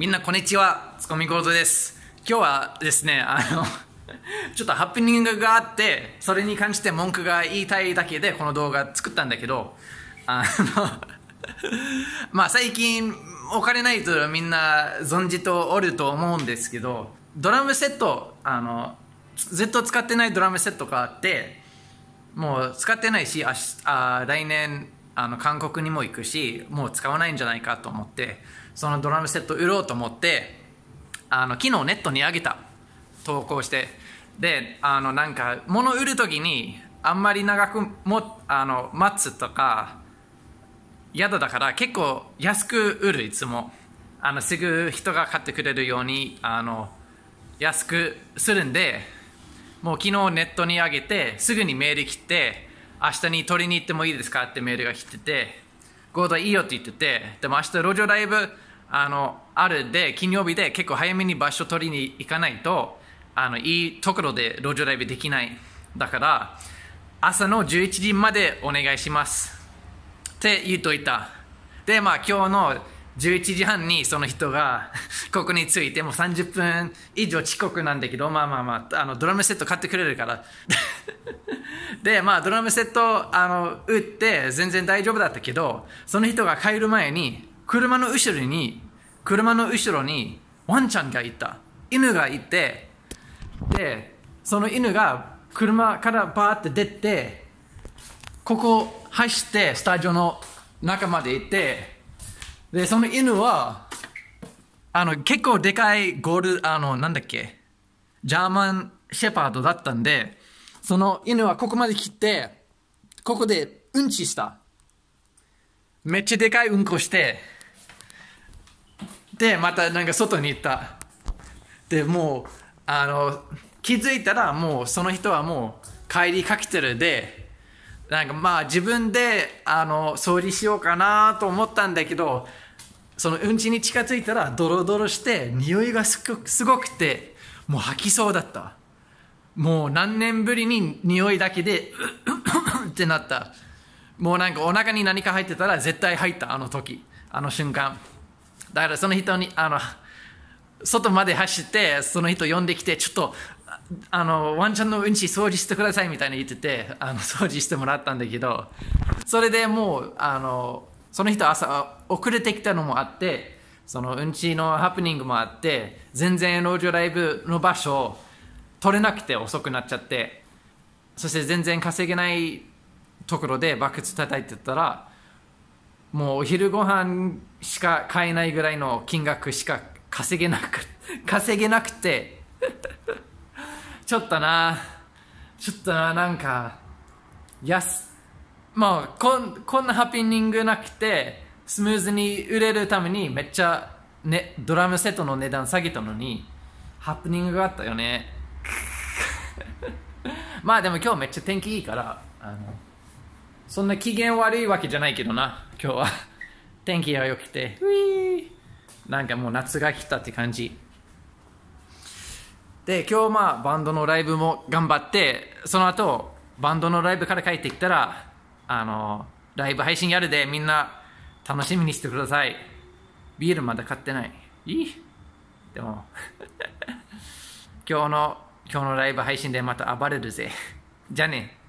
みんなこんにちは、つこみードです。今日はですね、あの、ちょっとハプニングがあって、それに関して文句が言いたいだけでこの動画作ったんだけど、あの まあ最近お金ないとみんな存じとおると思うんですけど、ドラムセット、あの、ずっと使ってないドラムセットがあって、もう使ってないし、ああ来年あの韓国にも行くし、もう使わないんじゃないかと思って、そのドラムセット売ろうと思ってあの昨日ネットに上げた投稿してであのなんか物売る時にあんまり長くもあの待つとか嫌だだから結構安く売るいつもあのすぐ人が買ってくれるようにあの安くするんでもう昨日ネットに上げてすぐにメール来て明日に取りに行ってもいいですかってメールが来ててゴードいいよって言っててでも明日路上ライブあのあるで金曜日で結構早めに場所取りに行かないとあのいいところで路上ライブできないだから朝の11時までお願いしますって言うといたでまあ今日の11時半にその人が ここに着いてもう30分以上遅刻なんだけどまあまあまああのドラムセット買ってくれるから でまあドラムセットあの打って全然大丈夫だったけどその人が帰る前に車の後ろに車の後ろにワンちゃんがいた犬がいてでその犬が車からバーって出てここ走ってスタジオの中まで行ってでその犬はあの結構でかいゴールあのなんだっけジャーマンシェパードだったんでその犬はここまで来てここでうんちしためっちゃでかいうんこしてでまたなんか外に行ったでもうあの気づいたらもうその人はもう帰りかけてるでなんかまあ自分であの掃除しようかなと思ったんだけどそのうんちに近づいたらドロドロして匂いがすごすごくてもう吐きそうだったもう何年ぶりに匂いだけでってなったもうなんかお腹に何か入ってたら絶対入ったあの時あの瞬間だからその人にあの外まで走ってその人呼んできてちょっとあのワンちゃんのうんち掃除してくださいみたいに言っててあの掃除してもらったんだけどそれでもうあのその人朝遅れてきたのもあってそのうんちのハプニングもあって全然路上ライブの場所を取れなくて遅くなっちゃってそして全然稼げないところでバケツ叩いてたらもうお昼ご飯しか買えないぐらいの金額しか稼げなく 稼げなくてちょっとなちょっとななんか安もうこんこんなハピニングなくてスムーズに売れるためにめっちゃ、ね、ドラムセットの値段下げたのにハプニングがあったよね まあでも今日めっちゃ天気いいからあのそんな機嫌悪いわけじゃないけどな、今日は。天気が良くて、ウィーなんかもう夏が来たって感じ。で、今日まあバンドのライブも頑張って、その後、バンドのライブから帰ってきたら、あの、ライブ配信やるで、みんな楽しみにしてください。ビールまだ買ってない。いいでも 今日の、今日のライブ配信でまた暴れるぜ。じゃあね。